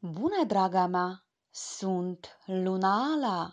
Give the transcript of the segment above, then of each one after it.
Bună, draga mea! Sunt Luna Ala!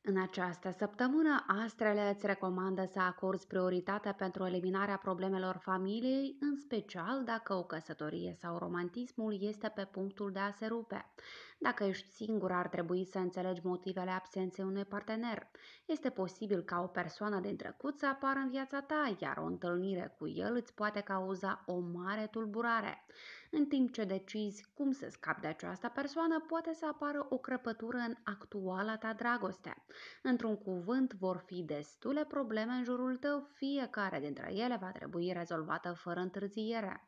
În această săptămână, astrele îți recomandă să acorzi prioritatea pentru eliminarea problemelor familiei, în special dacă o căsătorie sau romantismul este pe punctul de a se rupe. Dacă ești singur, ar trebui să înțelegi motivele absenței unui partener. Este posibil ca o persoană din trecut să apară în viața ta, iar o întâlnire cu el îți poate cauza o mare tulburare. În timp ce decizi cum să scapi de această persoană, poate să apară o crăpătură în actuala ta dragoste. Într-un cuvânt, vor fi destule probleme în jurul tău, fiecare dintre ele va trebui rezolvată fără întârziere.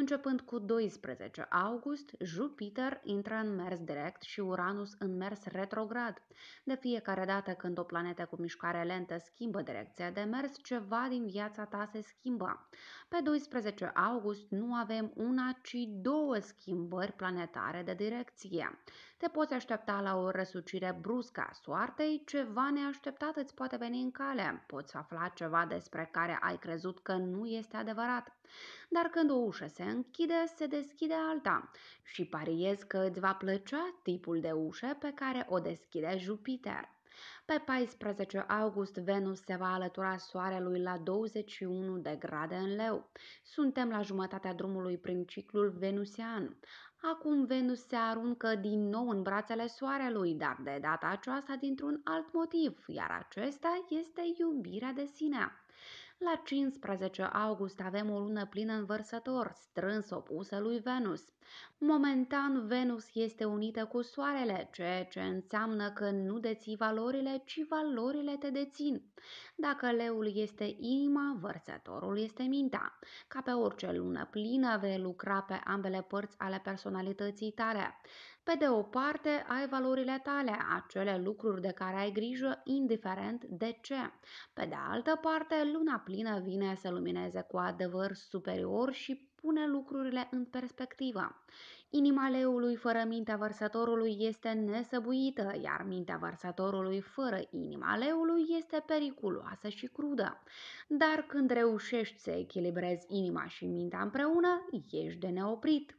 Începând cu 12 august, Jupiter intră în mers direct și Uranus în mers retrograd. De fiecare dată când o planetă cu mișcare lentă schimbă direcția de mers, ceva din viața ta se schimbă. Pe 12 august nu avem una, ci două schimbări planetare de direcție. Te poți aștepta la o răsucire bruscă a soartei, ceva neașteptat îți poate veni în cale, poți afla ceva despre care ai crezut că nu este adevărat. Dar când o ușă se închide, se deschide alta și pariez că îți va plăcea tipul de ușă pe care o deschide Jupiter. Pe 14 august, Venus se va alătura Soarelui la 21 de grade în leu. Suntem la jumătatea drumului prin ciclul venusian. Acum Venus se aruncă din nou în brațele soarelui, dar de data aceasta dintr-un alt motiv, iar acesta este iubirea de sine. La 15 august avem o lună plină în vărsător, strâns opusă lui Venus. Momentan, Venus este unită cu Soarele, ceea ce înseamnă că nu deții valorile, ci valorile te dețin. Dacă leul este inima, vărsătorul este mintea. Ca pe orice lună plină vei lucra pe ambele părți ale personalității tale. Pe de o parte, ai valorile tale, acele lucruri de care ai grijă, indiferent de ce. Pe de altă parte, luna plină vine să lumineze cu adevăr superior și pune lucrurile în perspectivă. Inima leului fără mintea vărsătorului este nesăbuită, iar mintea vărsătorului fără inima leului este periculoasă și crudă. Dar când reușești să echilibrezi inima și mintea împreună, ești de neoprit.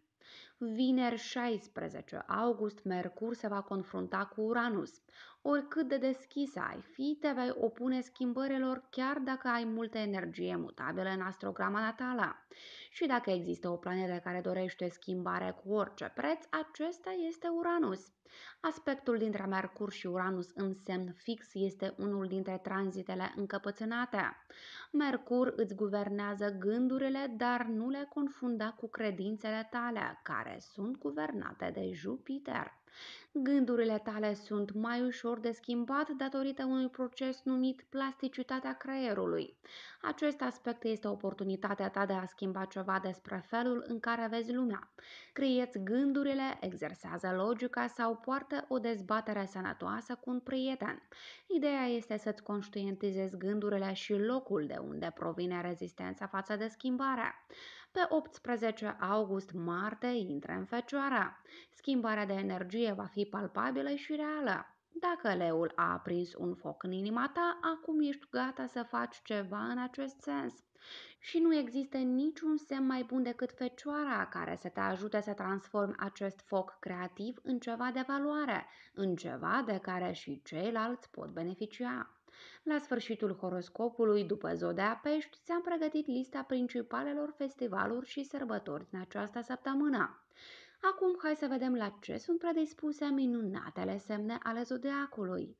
Vineri 16 august, Mercur se va confrunta cu Uranus oricât de deschis ai fi, te vei opune schimbărilor chiar dacă ai multă energie mutabilă în astrograma natală. Și dacă există o planetă care dorește schimbare cu orice preț, acesta este Uranus. Aspectul dintre Mercur și Uranus în semn fix este unul dintre tranzitele încăpățânate. Mercur îți guvernează gândurile, dar nu le confunda cu credințele tale, care sunt guvernate de Jupiter. Gândurile tale sunt mai ușor de schimbat datorită unui proces numit plasticitatea creierului. Acest aspect este oportunitatea ta de a schimba ceva despre felul în care vezi lumea. Creieți gândurile, exersează logica sau poartă o dezbatere sănătoasă cu un prieten. Ideea este să-ți conștientizezi gândurile și locul de unde provine rezistența față de schimbare. Pe 18 august, Marte intră în fecioara. Schimbarea de energie va fi palpabilă și reală. Dacă leul a aprins un foc în inima ta, acum ești gata să faci ceva în acest sens. Și nu există niciun semn mai bun decât fecioara care să te ajute să transformi acest foc creativ în ceva de valoare, în ceva de care și ceilalți pot beneficia. La sfârșitul horoscopului, după Zodea Pești, ți-am pregătit lista principalelor festivaluri și sărbători în această săptămână. Acum hai să vedem la ce sunt predispuse minunatele semne ale zodiacului.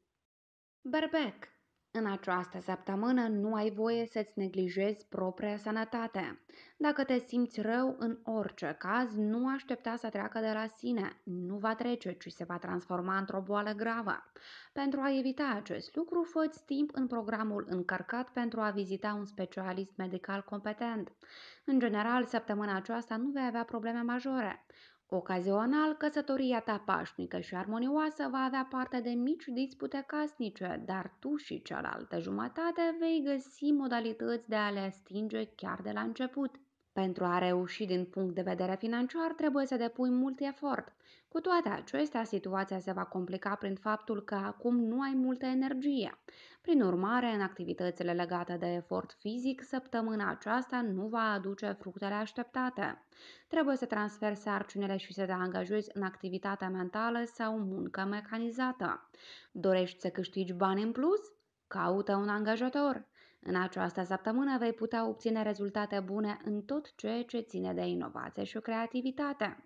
Berbec în această săptămână nu ai voie să-ți neglijezi propria sănătate. Dacă te simți rău în orice caz, nu aștepta să treacă de la sine. Nu va trece, ci se va transforma într-o boală gravă. Pentru a evita acest lucru, fă timp în programul încărcat pentru a vizita un specialist medical competent. În general, săptămâna aceasta nu vei avea probleme majore. Ocazional, căsătoria ta pașnică și armonioasă va avea parte de mici dispute casnice, dar tu și cealaltă jumătate vei găsi modalități de a le stinge chiar de la început. Pentru a reuși din punct de vedere financiar, trebuie să depui mult efort. Cu toate acestea, situația se va complica prin faptul că acum nu ai multă energie. Prin urmare, în activitățile legate de efort fizic, săptămâna aceasta nu va aduce fructele așteptate. Trebuie să transferi sarcinile și să te angajezi în activitatea mentală sau muncă mecanizată. Dorești să câștigi bani în plus? Caută un angajator. În această săptămână vei putea obține rezultate bune în tot ceea ce ține de inovație și creativitate.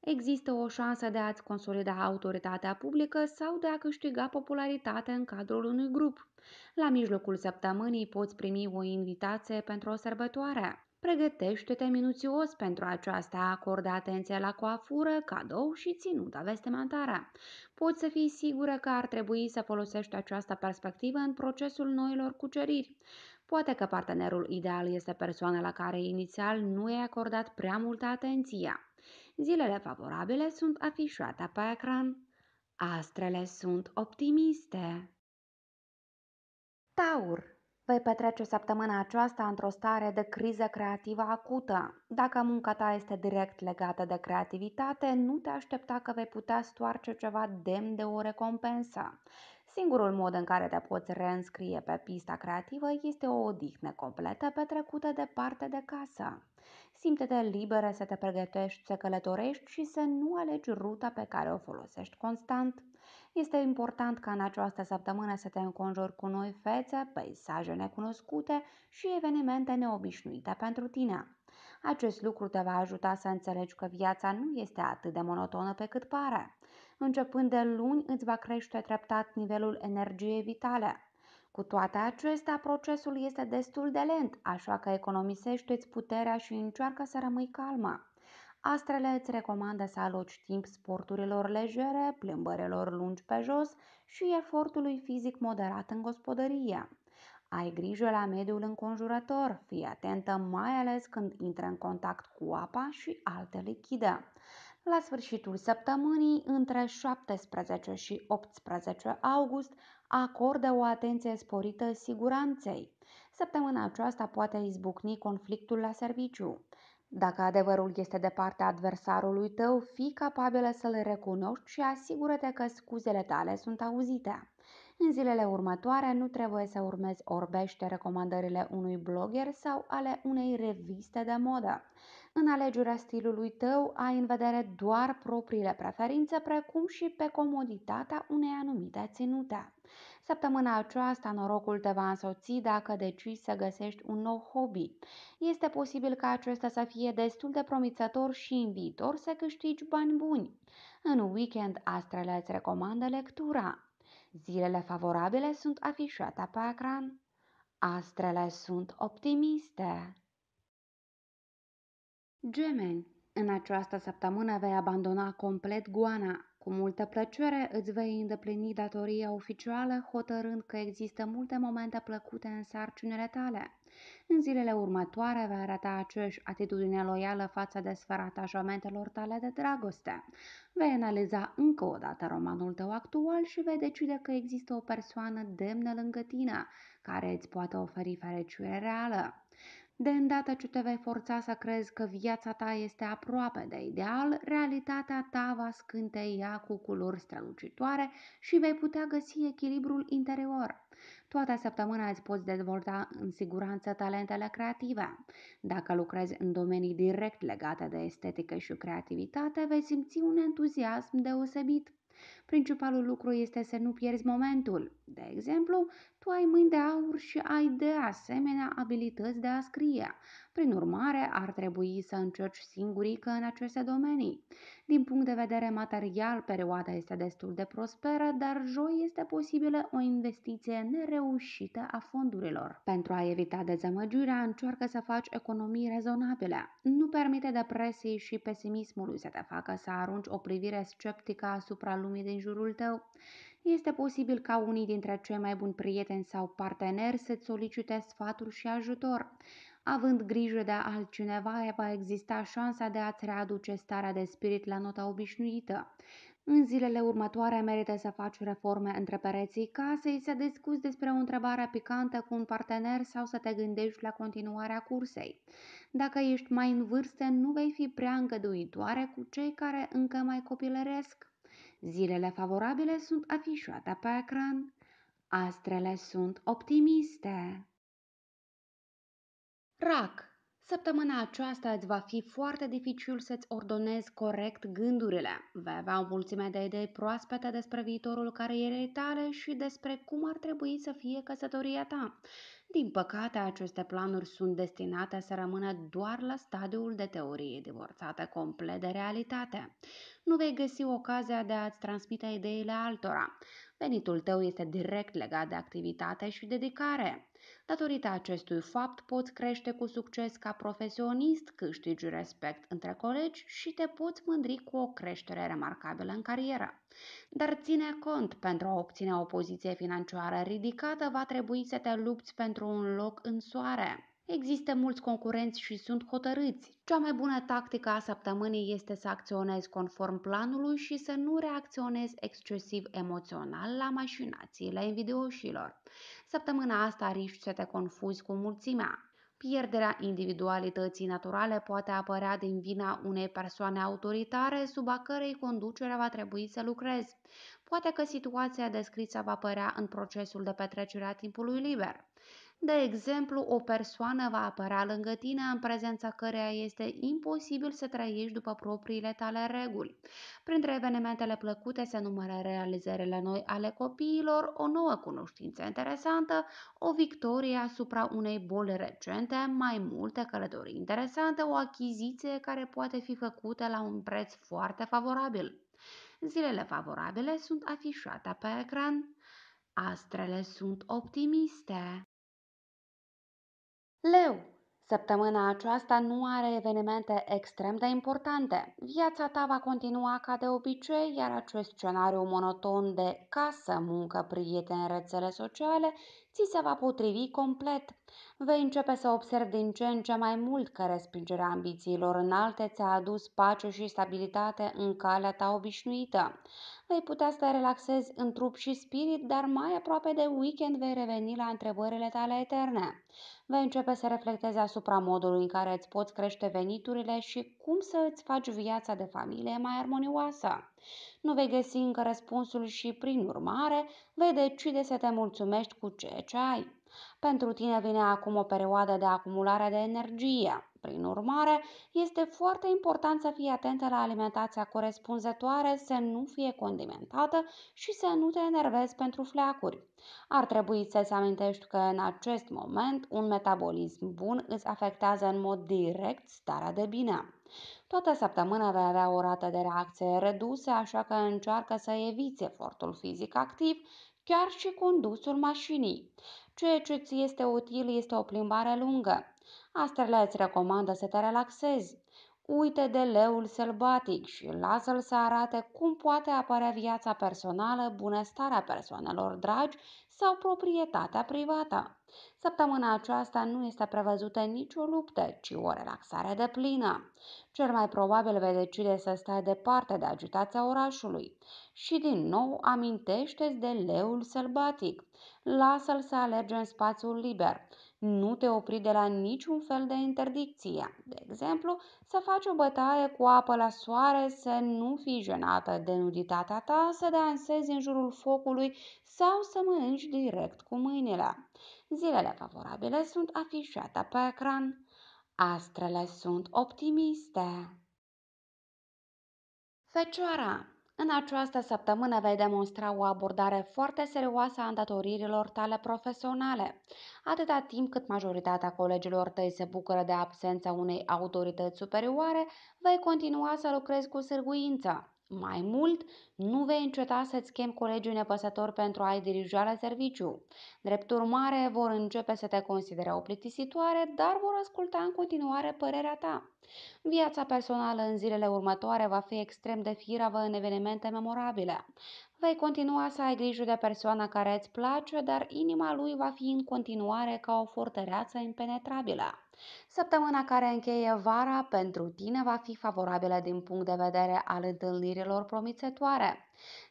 Există o șansă de a-ți consolida autoritatea publică sau de a câștiga popularitate în cadrul unui grup. La mijlocul săptămânii poți primi o invitație pentru o sărbătoare. Pregătește-te minuțios pentru aceasta, acordă atenție la coafură, cadou și ținuta vestimentară. Poți să fii sigură că ar trebui să folosești această perspectivă în procesul noilor cuceriri. Poate că partenerul ideal este persoana la care inițial nu e acordat prea multă atenție. Zilele favorabile sunt afișate pe ecran. Astrele sunt optimiste. Taur Vei petrece săptămâna aceasta într-o stare de criză creativă acută. Dacă munca ta este direct legată de creativitate, nu te aștepta că vei putea stoarce ceva demn de o recompensă. Singurul mod în care te poți reînscrie pe pista creativă este o odihnă completă petrecută departe de casă. Simte-te liberă să te pregătești, să călătorești și să nu alegi ruta pe care o folosești constant. Este important ca în această săptămână să te înconjori cu noi fețe, peisaje necunoscute și evenimente neobișnuite pentru tine. Acest lucru te va ajuta să înțelegi că viața nu este atât de monotonă pe cât pare. Începând de luni, îți va crește treptat nivelul energiei vitale. Cu toate acestea, procesul este destul de lent, așa că economisește-ți puterea și încearcă să rămâi calmă. Astrele îți recomandă să aloci timp sporturilor lejere, plimbărilor lungi pe jos și efortului fizic moderat în gospodărie. Ai grijă la mediul înconjurător, fii atentă mai ales când intră în contact cu apa și alte lichide. La sfârșitul săptămânii, între 17 și 18 august, acordă o atenție sporită siguranței. Săptămâna aceasta poate izbucni conflictul la serviciu. Dacă adevărul este de partea adversarului tău, fii capabilă să-l recunoști și asigură-te că scuzele tale sunt auzite. În zilele următoare nu trebuie să urmezi orbește recomandările unui blogger sau ale unei reviste de modă. În alegerea stilului tău ai în vedere doar propriile preferințe precum și pe comoditatea unei anumite ținute. Săptămâna aceasta norocul te va însoți dacă decizi să găsești un nou hobby. Este posibil ca acesta să fie destul de promițător și în viitor să câștigi bani buni. În weekend, astrele îți recomandă lectura. Zilele favorabile sunt afișate pe ecran. Astrele sunt optimiste. Gemeni, în această săptămână vei abandona complet goana. Cu multă plăcere îți vei îndeplini datoria oficială hotărând că există multe momente plăcute în sarcinile tale. În zilele următoare vei arăta aceeași atitudine loială față de sfera atașamentelor tale de dragoste. Vei analiza încă o dată romanul tău actual și vei decide că există o persoană demnă lângă tine care îți poate oferi fericire reală. De îndată ce te vei forța să crezi că viața ta este aproape de ideal, realitatea ta va scânteia cu culori strălucitoare și vei putea găsi echilibrul interior. Toată săptămâna îți poți dezvolta în siguranță talentele creative. Dacă lucrezi în domenii direct legate de estetică și creativitate, vei simți un entuziasm deosebit. Principalul lucru este să nu pierzi momentul. De exemplu, tu ai mâini de aur și ai de asemenea abilități de a scrie. Prin urmare, ar trebui să încerci singurică în aceste domenii. Din punct de vedere material, perioada este destul de prosperă, dar joi este posibilă o investiție nereușită a fondurilor. Pentru a evita dezamăgirea, încearcă să faci economii rezonabile. Nu permite depresiei și pesimismului să te facă să arunci o privire sceptică asupra lumii din din jurul tău, este posibil ca unii dintre cei mai buni prieteni sau parteneri să-ți solicite sfaturi și ajutor. Având grijă de altcineva, va exista șansa de a-ți readuce starea de spirit la nota obișnuită. În zilele următoare merită să faci reforme între pereții casei, să discuți despre o întrebare picantă cu un partener sau să te gândești la continuarea cursei. Dacă ești mai în vârstă, nu vei fi prea îngăduitoare cu cei care încă mai copilăresc. Zilele favorabile sunt afișate pe ecran. Astrele sunt optimiste. Rac Săptămâna aceasta îți va fi foarte dificil să-ți ordonezi corect gândurile. Vei avea o mulțime de idei proaspete despre viitorul carierei tale și despre cum ar trebui să fie căsătoria ta. Din păcate, aceste planuri sunt destinate să rămână doar la stadiul de teorie, divorțată complet de realitate. Nu vei găsi ocazia de a-ți transmite ideile altora. Venitul tău este direct legat de activitate și dedicare. Datorită acestui fapt, poți crește cu succes ca profesionist, câștigi respect între colegi și te poți mândri cu o creștere remarcabilă în carieră. Dar ține cont, pentru a obține o poziție financiară ridicată, va trebui să te lupți pentru un loc în soare. Există mulți concurenți și sunt hotărâți. Cea mai bună tactică a săptămânii este să acționezi conform planului și să nu reacționezi excesiv emoțional la mașinațiile invidioșilor. Săptămâna asta riști să te confuzi cu mulțimea. Pierderea individualității naturale poate apărea din vina unei persoane autoritare sub a cărei conducere va trebui să lucrezi. Poate că situația descrisă va apărea în procesul de petrecere a timpului liber. De exemplu, o persoană va apărea lângă tine în prezența căreia este imposibil să trăiești după propriile tale reguli. Printre evenimentele plăcute se numără realizările noi ale copiilor, o nouă cunoștință interesantă, o victorie asupra unei boli recente, mai multe călătorii interesante, o achiziție care poate fi făcută la un preț foarte favorabil. Zilele favorabile sunt afișate pe ecran. Astrele sunt optimiste. Leu, săptămâna aceasta nu are evenimente extrem de importante. Viața ta va continua ca de obicei, iar acest scenariu monoton de casă, muncă, prieteni, rețele sociale ți se va potrivi complet. Vei începe să observi din ce în ce mai mult că respingerea ambițiilor înalte ți-a adus pace și stabilitate în calea ta obișnuită. Vei putea să te relaxezi în trup și spirit, dar mai aproape de weekend vei reveni la întrebările tale eterne. Vei începe să reflectezi asupra modului în care îți poți crește veniturile și cum să îți faci viața de familie mai armonioasă. Nu vei găsi încă răspunsul și, prin urmare, vei decide să te mulțumești cu ceea ce ai. Pentru tine vine acum o perioadă de acumulare de energie. Prin urmare, este foarte important să fii atentă la alimentația corespunzătoare, să nu fie condimentată și să nu te enervezi pentru fleacuri. Ar trebui să-ți amintești că în acest moment un metabolism bun îți afectează în mod direct starea de bine. Toată săptămâna vei avea o rată de reacție redusă, așa că încearcă să eviți efortul fizic activ, chiar și condusul mașinii. Ceea ce ți este util este o plimbare lungă. Astrele îți recomandă să te relaxezi. Uite de leul sălbatic și lasă-l să arate cum poate apărea viața personală, bunăstarea persoanelor dragi sau proprietatea privată. Săptămâna aceasta nu este prevăzută nicio luptă, ci o relaxare de plină. Cel mai probabil vei decide să stai departe de agitația orașului. Și din nou amintește-ți de leul sălbatic. Lasă-l să alerge în spațiul liber nu te opri de la niciun fel de interdicție. De exemplu, să faci o bătaie cu apă la soare, să nu fii jenată de nuditatea ta, să dansezi în jurul focului sau să mănânci direct cu mâinile. Zilele favorabile sunt afișate pe ecran. Astrele sunt optimiste. Fecioara în această săptămână vei demonstra o abordare foarte serioasă a îndatoririlor tale profesionale, atâta timp cât majoritatea colegilor tăi se bucură de absența unei autorități superioare, vei continua să lucrezi cu sârguință. Mai mult, nu vei înceta să-ți chem colegii nepăsători pentru a-i dirija la serviciu. Drept urmare, vor începe să te considere o plictisitoare, dar vor asculta în continuare părerea ta. Viața personală în zilele următoare va fi extrem de firavă în evenimente memorabile. Vei continua să ai grijă de persoana care îți place, dar inima lui va fi în continuare ca o fortăreață impenetrabilă. Săptămâna care încheie vara pentru tine va fi favorabilă din punct de vedere al întâlnirilor promițătoare.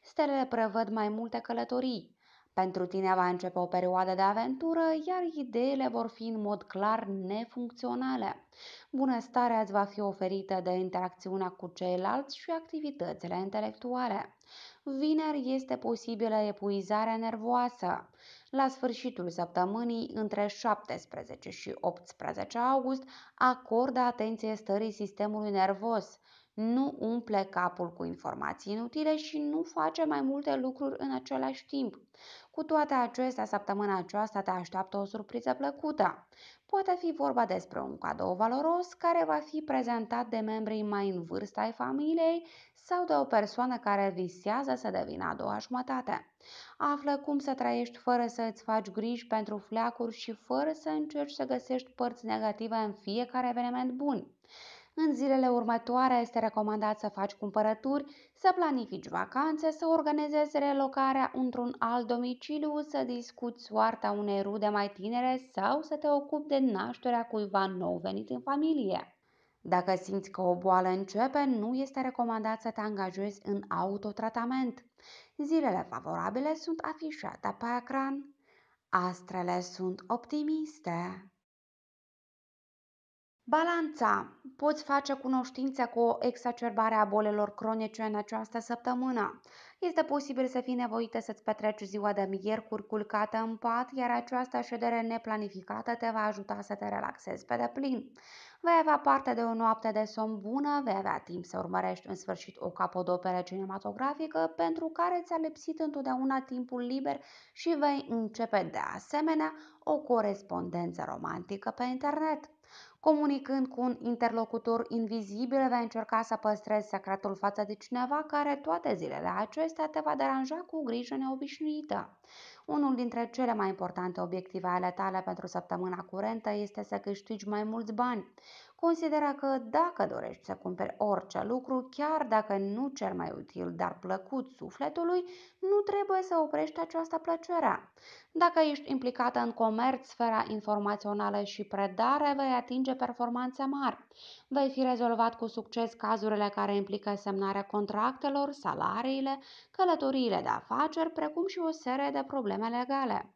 Stelele prevăd mai multe călătorii, pentru tine va începe o perioadă de aventură, iar ideile vor fi în mod clar nefuncționale. Bunăstarea îți va fi oferită de interacțiunea cu ceilalți și activitățile intelectuale. Vineri este posibilă epuizarea nervoasă. La sfârșitul săptămânii, între 17 și 18 august, acordă atenție stării sistemului nervos nu umple capul cu informații inutile și nu face mai multe lucruri în același timp. Cu toate acestea, săptămâna aceasta te așteaptă o surpriză plăcută. Poate fi vorba despre un cadou valoros care va fi prezentat de membrii mai în vârstă ai familiei sau de o persoană care visează să devină a doua jumătate. Află cum să trăiești fără să îți faci griji pentru fleacuri și fără să încerci să găsești părți negative în fiecare eveniment bun. În zilele următoare este recomandat să faci cumpărături, să planifici vacanțe, să organizezi relocarea într-un alt domiciliu, să discuți soarta unei rude mai tinere sau să te ocupi de nașterea cuiva nou venit în familie. Dacă simți că o boală începe, nu este recomandat să te angajezi în autotratament. Zilele favorabile sunt afișate pe ecran. Astrele sunt optimiste. Balanța. Poți face cunoștință cu o exacerbare a bolelor cronice în această săptămână. Este posibil să fii nevoită să-ți petreci ziua de miercuri culcată în pat, iar această ședere neplanificată te va ajuta să te relaxezi pe deplin. Vei avea parte de o noapte de somn bună, vei avea timp să urmărești în sfârșit o capodoperă cinematografică pentru care ți-a lipsit întotdeauna timpul liber și vei începe de asemenea o corespondență romantică pe internet. Comunicând cu un interlocutor invizibil, vei încerca să păstrezi secretul față de cineva care toate zilele acestea te va deranja cu grijă neobișnuită. Unul dintre cele mai importante obiective ale tale pentru săptămâna curentă este să câștigi mai mulți bani considera că dacă dorești să cumperi orice lucru, chiar dacă nu cel mai util, dar plăcut sufletului, nu trebuie să oprești această plăcere. Dacă ești implicată în comerț, sfera informațională și predare, vei atinge performanțe mari. Vei fi rezolvat cu succes cazurile care implică semnarea contractelor, salariile, călătoriile de afaceri, precum și o serie de probleme legale.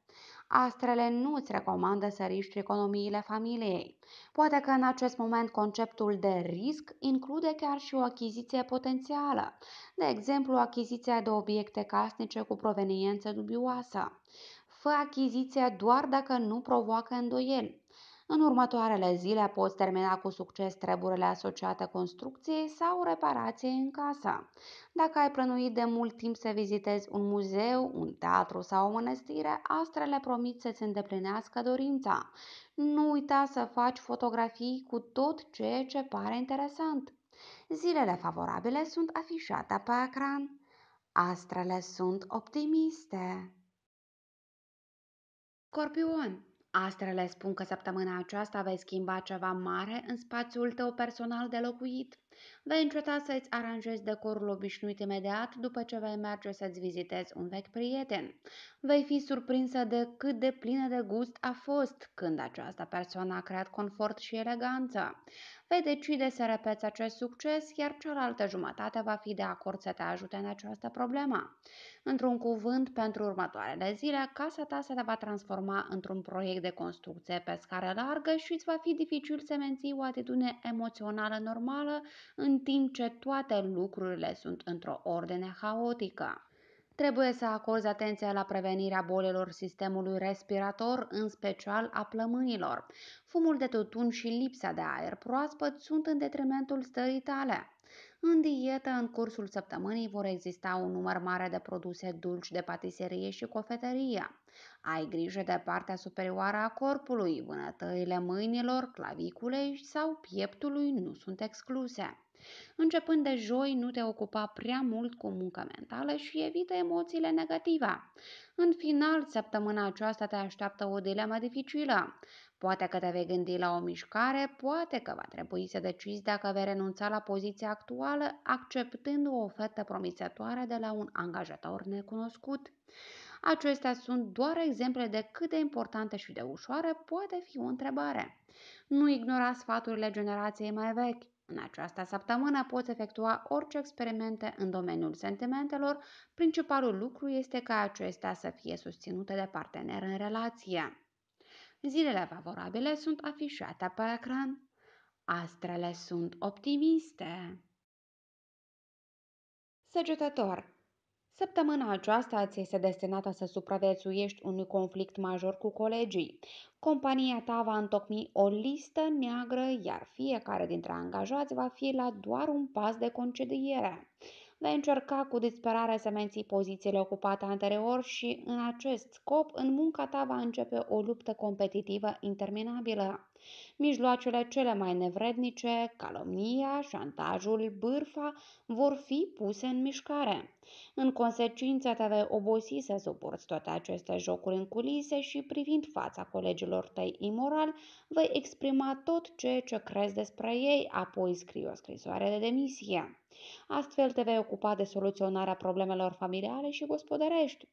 Astrele nu îți recomandă să riști economiile familiei. Poate că în acest moment conceptul de risc include chiar și o achiziție potențială, de exemplu achiziția de obiecte casnice cu proveniență dubioasă. Fă achiziția doar dacă nu provoacă îndoieli. În următoarele zile poți termina cu succes treburile asociate construcției sau reparației în casă. Dacă ai plănuit de mult timp să vizitezi un muzeu, un teatru sau o mănăstire, astrele promit să-ți îndeplinească dorința. Nu uita să faci fotografii cu tot ceea ce pare interesant. Zilele favorabile sunt afișate pe ecran. Astrele sunt optimiste. Scorpion Astrele spun că săptămâna aceasta vei schimba ceva mare în spațiul tău personal de locuit. Vei înceta să-ți aranjezi decorul obișnuit imediat după ce vei merge să-ți vizitezi un vechi prieten. Vei fi surprinsă de cât de plină de gust a fost când această persoană a creat confort și eleganță vei decide să repeți acest succes, iar cealaltă jumătate va fi de acord să te ajute în această problemă. Într-un cuvânt, pentru următoarele zile, casa ta se va transforma într-un proiect de construcție pe scară largă și îți va fi dificil să menții o atitudine emoțională normală în timp ce toate lucrurile sunt într-o ordine haotică trebuie să acorzi atenție la prevenirea bolilor sistemului respirator, în special a plămânilor. Fumul de tutun și lipsa de aer proaspăt sunt în detrimentul stării tale. În dietă, în cursul săptămânii, vor exista un număr mare de produse dulci de patiserie și cofetărie. Ai grijă de partea superioară a corpului, vânătăile mâinilor, claviculei sau pieptului nu sunt excluse. Începând de joi, nu te ocupa prea mult cu munca mentală și evită emoțiile negative. În final, săptămâna aceasta te așteaptă o dilemă dificilă. Poate că te vei gândi la o mișcare, poate că va trebui să decizi dacă vei renunța la poziția actuală, acceptând o ofertă promițătoare de la un angajator necunoscut. Acestea sunt doar exemple de cât de importantă și de ușoară poate fi o întrebare. Nu ignora sfaturile generației mai vechi. În această săptămână poți efectua orice experimente în domeniul sentimentelor, principalul lucru este ca acestea să fie susținute de partener în relație. Zilele favorabile sunt afișate pe ecran. Astrele sunt optimiste. Săgetător Săptămâna aceasta ți este destinată să supraviețuiești unui conflict major cu colegii. Compania ta va întocmi o listă neagră, iar fiecare dintre angajați va fi la doar un pas de concediere. Vei încerca cu disperare să menții pozițiile ocupate anterior și, în acest scop, în munca ta va începe o luptă competitivă interminabilă. Mijloacele cele mai nevrednice, calomnia, șantajul, bârfa, vor fi puse în mișcare. În consecință, te vei obosi să suporți toate aceste jocuri în culise și privind fața colegilor tăi imoral, vei exprima tot ce ce crezi despre ei, apoi scrii o scrisoare de demisie. Astfel te vei ocupa de soluționarea problemelor familiale și gospodărești.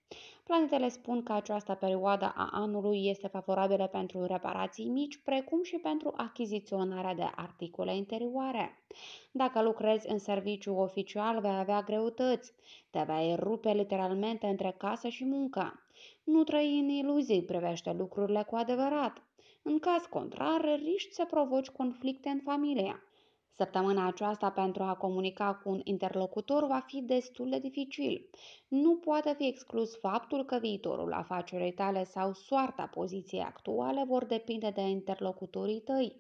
Planetele spun că această perioadă a anului este favorabilă pentru reparații mici, precum precum și pentru achiziționarea de articole interioare. Dacă lucrezi în serviciu oficial, vei avea greutăți, te vei rupe literalmente între casă și muncă. Nu trăi în iluzii, privește lucrurile cu adevărat. În caz contrar, riști să provoci conflicte în familie. Săptămâna aceasta pentru a comunica cu un interlocutor va fi destul de dificil. Nu poate fi exclus faptul că viitorul afacerii tale sau soarta poziției actuale vor depinde de interlocutorii tăi.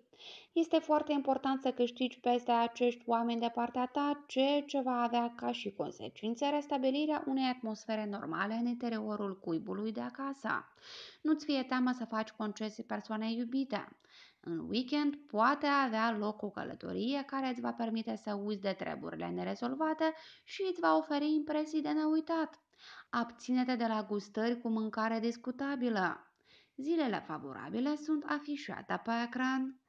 Este foarte important să câștigi peste acești oameni de partea ta, ceea ce va avea ca și consecință restabilirea unei atmosfere normale în interiorul cuibului de acasă. Nu-ți fie teamă să faci concesii persoanei iubite. În weekend poate avea loc o călătorie care îți va permite să uiți de treburile nerezolvate și îți va oferi impresii de neuitat. Abține-te de la gustări cu mâncare discutabilă. Zilele favorabile sunt afișate pe ecran.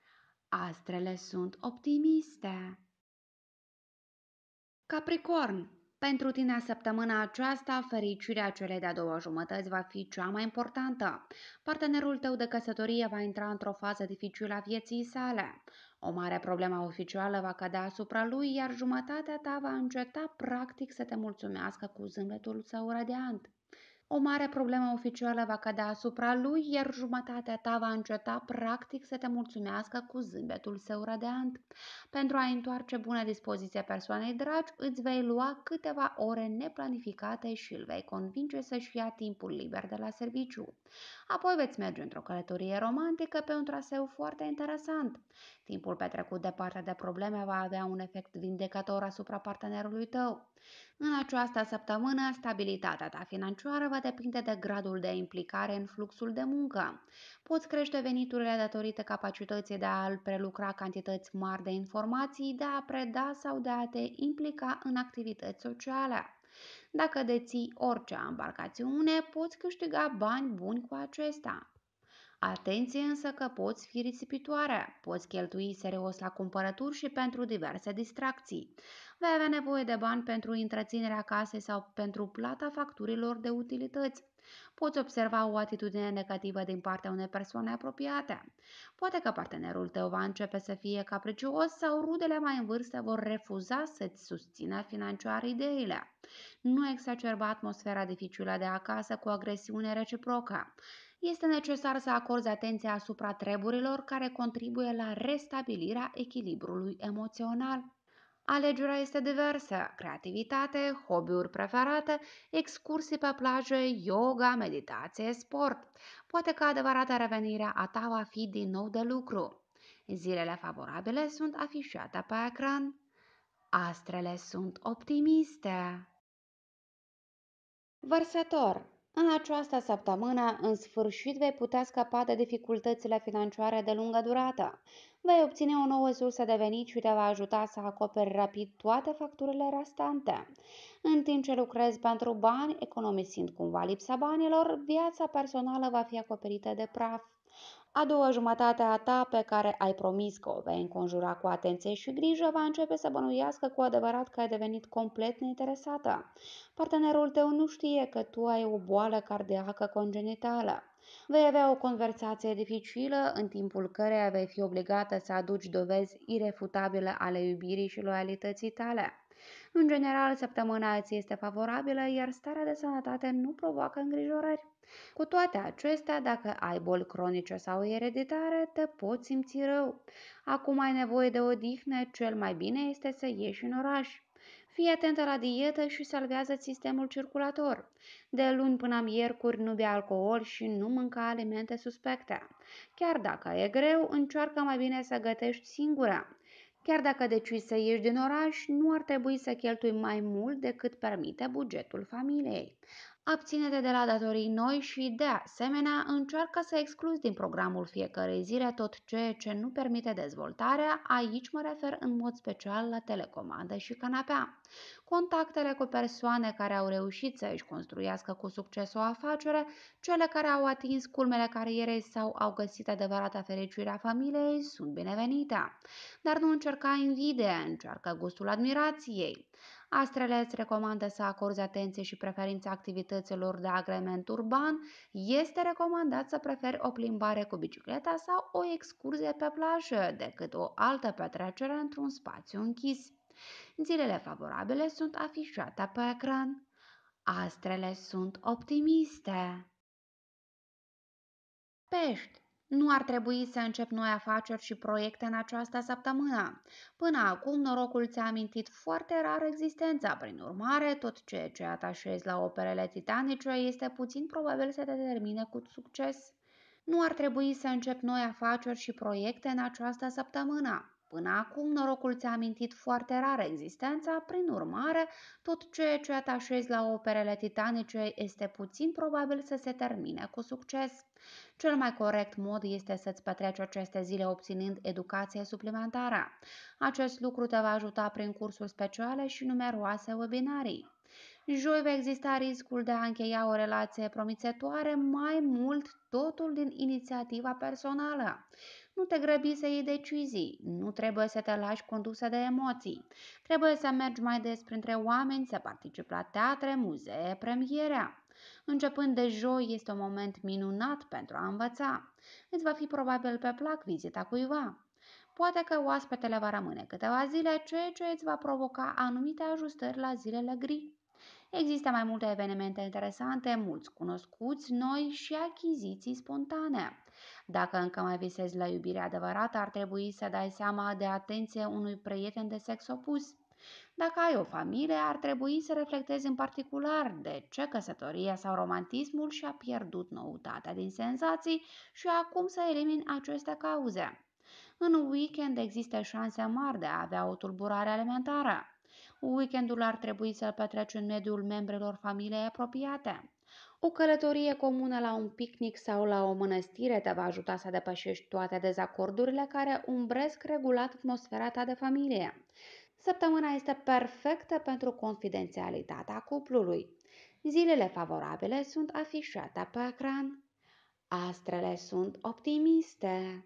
Astrele sunt optimiste. Capricorn pentru tine, săptămâna aceasta, fericirea celei de-a doua jumătăți va fi cea mai importantă. Partenerul tău de căsătorie va intra într-o fază dificilă a vieții sale. O mare problemă oficială va cădea asupra lui, iar jumătatea ta va înceta practic să te mulțumească cu zâmbetul său radiant. O mare problemă oficială va cădea asupra lui, iar jumătatea ta va înceta practic să te mulțumească cu zâmbetul său radiant. Pentru a întoarce bună dispoziția persoanei dragi, îți vei lua câteva ore neplanificate și îl vei convinge să-și ia timpul liber de la serviciu. Apoi veți merge într-o călătorie romantică pe un traseu foarte interesant. Timpul petrecut departe de probleme va avea un efect vindecator asupra partenerului tău. În această săptămână, stabilitatea ta financiară va depinde de gradul de implicare în fluxul de muncă. Poți crește veniturile datorită capacității de a prelucra cantități mari de informații, de a preda sau de a te implica în activități sociale. Dacă deții orice ambarcațiune, poți câștiga bani buni cu acesta. Atenție însă că poți fi risipitoare, poți cheltui serios la cumpărături și pentru diverse distracții. Vei avea nevoie de bani pentru întreținerea casei sau pentru plata facturilor de utilități. Poți observa o atitudine negativă din partea unei persoane apropiate. Poate că partenerul tău va începe să fie capricios sau rudele mai în vârstă vor refuza să-ți susțină financiar ideile. Nu exacerba atmosfera dificilă de acasă cu agresiune reciprocă este necesar să acorzi atenție asupra treburilor care contribuie la restabilirea echilibrului emoțional. Alegerea este diversă, creativitate, hobby-uri preferate, excursii pe plajă, yoga, meditație, sport. Poate că adevărata revenirea a ta va fi din nou de lucru. Zilele favorabile sunt afișate pe ecran. Astrele sunt optimiste. Vărsător în această săptămână, în sfârșit, vei putea scăpa de dificultățile financiare de lungă durată. Vei obține o nouă sursă de venit și te va ajuta să acoperi rapid toate facturile restante. În timp ce lucrezi pentru bani, economisind cumva lipsa banilor, viața personală va fi acoperită de praf. A doua jumătate a ta pe care ai promis că o vei înconjura cu atenție și grijă va începe să bănuiască cu adevărat că ai devenit complet neinteresată. Partenerul tău nu știe că tu ai o boală cardiacă congenitală. Vei avea o conversație dificilă în timpul căreia vei fi obligată să aduci dovezi irefutabile ale iubirii și loialității tale. În general, săptămâna ți este favorabilă, iar starea de sănătate nu provoacă îngrijorări. Cu toate acestea, dacă ai boli cronice sau ereditare, te poți simți rău. Acum ai nevoie de odihnă, cel mai bine este să ieși în oraș. Fii atentă la dietă și salvează sistemul circulator. De luni până miercuri nu bea alcool și nu mânca alimente suspecte. Chiar dacă e greu, încearcă mai bine să gătești singura. Chiar dacă decizi să ieși din oraș, nu ar trebui să cheltui mai mult decât permite bugetul familiei. Abține-te de la datorii noi și, de asemenea, încearcă să excluzi din programul fiecărei zile tot ceea ce nu permite dezvoltarea, aici mă refer în mod special la telecomandă și canapea. Contactele cu persoane care au reușit să își construiască cu succes o afacere, cele care au atins culmele carierei sau au găsit adevărata fericirea familiei, sunt binevenite. Dar nu încerca invidie, încearcă gustul admirației. Astrele îți recomandă să acorzi atenție și preferință activităților de agrement urban. Este recomandat să preferi o plimbare cu bicicleta sau o excursie pe plajă decât o altă petrecere într-un spațiu închis. Zilele favorabile sunt afișate pe ecran. Astrele sunt optimiste. Pești nu ar trebui să încep noi afaceri și proiecte în această săptămână. Până acum, norocul ți-a amintit foarte rar existența, prin urmare, tot ceea ce atașezi la operele titanice este puțin probabil să te termine cu succes. Nu ar trebui să încep noi afaceri și proiecte în această săptămână. Până acum, norocul ți-a amintit foarte rar existența, prin urmare, tot ceea ce atașezi la operele titanice este puțin probabil să se termine cu succes. Cel mai corect mod este să-ți petreci aceste zile obținând educație suplimentară. Acest lucru te va ajuta prin cursuri speciale și numeroase webinarii. Joi va exista riscul de a încheia o relație promițătoare, mai mult totul din inițiativa personală. Nu te grăbi să iei decizii, nu trebuie să te lași condusă de emoții. Trebuie să mergi mai des printre oameni, să participi la teatre, muzee, premiere. Începând de joi este un moment minunat pentru a învăța. Îți va fi probabil pe plac vizita cuiva. Poate că oaspetele va rămâne câteva zile, ceea ce îți va provoca anumite ajustări la zilele gri. Există mai multe evenimente interesante, mulți cunoscuți, noi și achiziții spontane. Dacă încă mai visezi la iubirea adevărată, ar trebui să dai seama de atenție unui prieten de sex opus. Dacă ai o familie, ar trebui să reflectezi în particular de ce căsătoria sau romantismul și-a pierdut noutatea din senzații și acum să elimini aceste cauze. În weekend există șanse mari de a avea o tulburare alimentară. Weekendul ar trebui să-l petreci în mediul membrelor familiei apropiate. O călătorie comună la un picnic sau la o mănăstire te va ajuta să depășești toate dezacordurile care umbresc regulat atmosfera ta de familie. Săptămâna este perfectă pentru confidențialitatea cuplului. Zilele favorabile sunt afișate pe ecran. Astrele sunt optimiste.